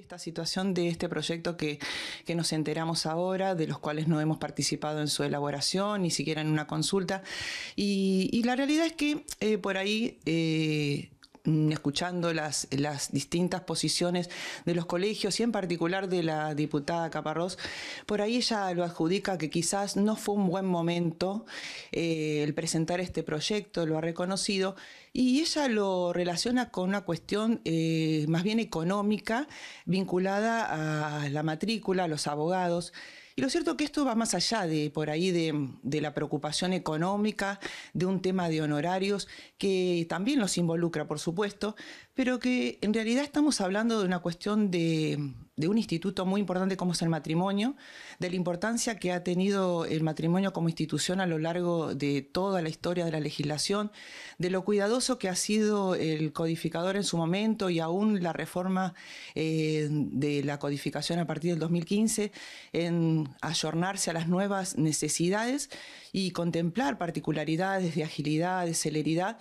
esta situación de este proyecto que, nos enteramos ahora, de los cuales no hemos participado en su elaboración, ni siquiera en una consulta. Y, la realidad es que eh, por ahí eh, Mm, escuchando las, distintas posiciones de los colegios y en particular de la diputada Caparrós, por ahí ella lo adjudica que quizás no fue un buen momento eh, el presentar este proyecto, lo ha reconocido, y ella lo relaciona con una cuestión eh, más bien económica vinculada a la matrícula, a los abogados. Y lo cierto que esto va más allá de por ahí de, la preocupación económica, de un tema de honorarios, que también los involucra, por supuesto, pero que en realidad estamos hablando de una cuestión de, un instituto muy importante como es el matrimonio, de la importancia que ha tenido el matrimonio como institución a lo largo de toda la historia de la legislación, de lo cuidadoso que ha sido el codificador en su momento y aún la reforma eh, de la codificación a partir del 2015 en ayornarse a las nuevas necesidades y contemplar particularidades de agilidad, de celeridad,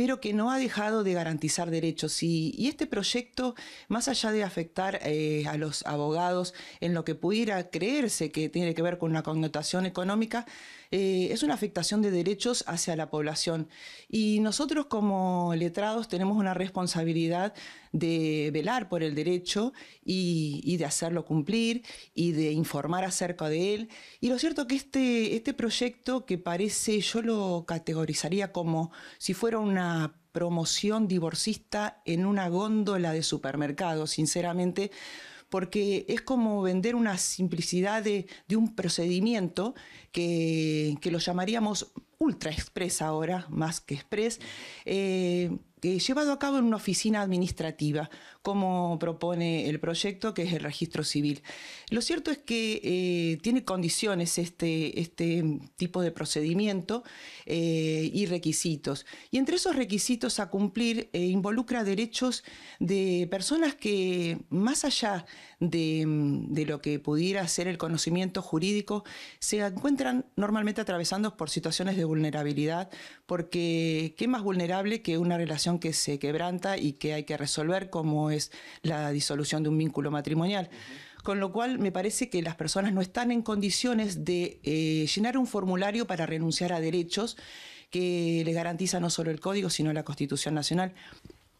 pero que no ha dejado de garantizar derechos. Y, este proyecto, más allá de afectar eh, a los abogados en lo que pudiera creerse que tiene que ver con una connotación económica, eh, es una afectación de derechos hacia la población. Y nosotros como letrados tenemos una responsabilidad de velar por el derecho y, de hacerlo cumplir y de informar acerca de él. Y lo cierto que este, este proyecto que parece, yo lo categorizaría como si fuera una promoción divorcista en una góndola de supermercado, sinceramente, porque es como vender una simplicidad de, un procedimiento que, que lo llamaríamos ultra express ahora, más que express, eh, eh, llevado a cabo en una oficina administrativa, como propone el proyecto, que es el registro civil. Lo cierto es que eh, tiene condiciones este, este, tipo de procedimiento y requisitos. Y entre esos requisitos a cumplir involucra derechos de personas que, más allá mm, de, lo que pudiera ser el conocimiento jurídico, se encuentran normalmente atravesando por situaciones de vulnerabilidad, porque qué más vulnerable que una relación que se quebranta y que hay que resolver, como es la disolución de un vínculo matrimonial. con lo cual me parece que las personas no están en condiciones de eh, llenar un formulario para renunciar a derechos que le garantiza no solo el Código, sino la Constitución Nacional.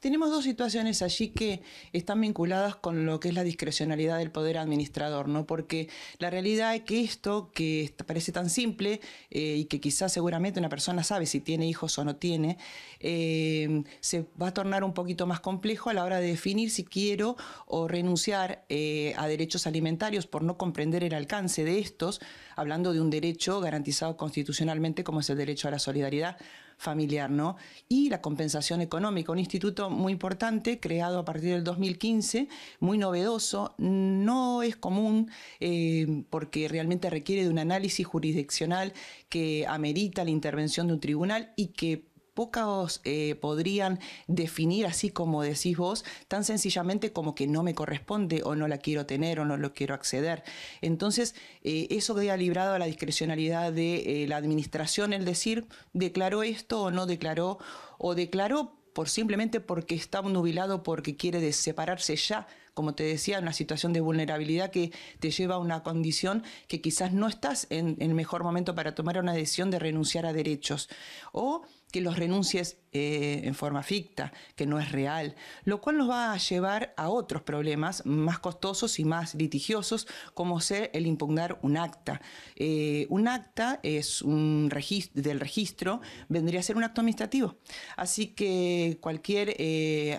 Tenemos dos situaciones allí que están vinculadas con lo que es la discrecionalidad del poder administrador, ¿no? Porque la realidad es que esto, que parece tan simple eh, y que quizás seguramente una persona sabe si tiene hijos o no tiene, eh, se va a tornar un poquito más complejo a la hora de definir si quiero o renunciar eh, a derechos alimentarios por no comprender el alcance de estos, hablando de un derecho garantizado constitucionalmente como es el derecho a la solidaridad familiar, ¿no? Y la compensación económica, un instituto muy importante creado a partir del 2015, muy novedoso, no es común eh, porque realmente requiere de un análisis jurisdiccional que amerita la intervención de un tribunal y que Pocas eh, podrían definir así como decís vos, tan sencillamente como que no me corresponde o no la quiero tener o no lo quiero acceder. Entonces, eh, eso queda librado a la discrecionalidad de eh, la administración, el decir, declaró esto o no declaró, o declaró por simplemente porque está nubilado, porque quiere separarse ya como te decía, una situación de vulnerabilidad que te lleva a una condición que quizás no estás en, el mejor momento para tomar una decisión de renunciar a derechos. O que los renuncies eh, en forma ficta, que no es real, lo cual nos va a llevar a otros problemas más costosos y más litigiosos, como ser el impugnar un acta. Eh, un acta es un registro, del registro, vendría a ser un acto administrativo. Así que cualquier, eh,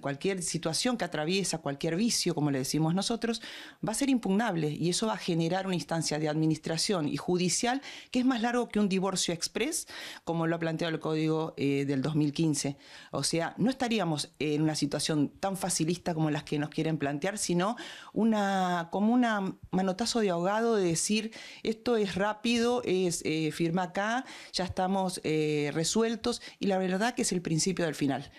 cualquier situación que atraviesa cualquier como le decimos nosotros, va a ser impugnable y eso va a generar una instancia de administración y judicial que es más largo que un divorcio express, como lo ha planteado el Código eh, del 2015. O sea, no estaríamos en una situación tan facilista como las que nos quieren plantear, sino una, como un manotazo de ahogado de decir, esto es rápido, es eh, firma acá, ya estamos eh, resueltos, y la verdad que es el principio del final.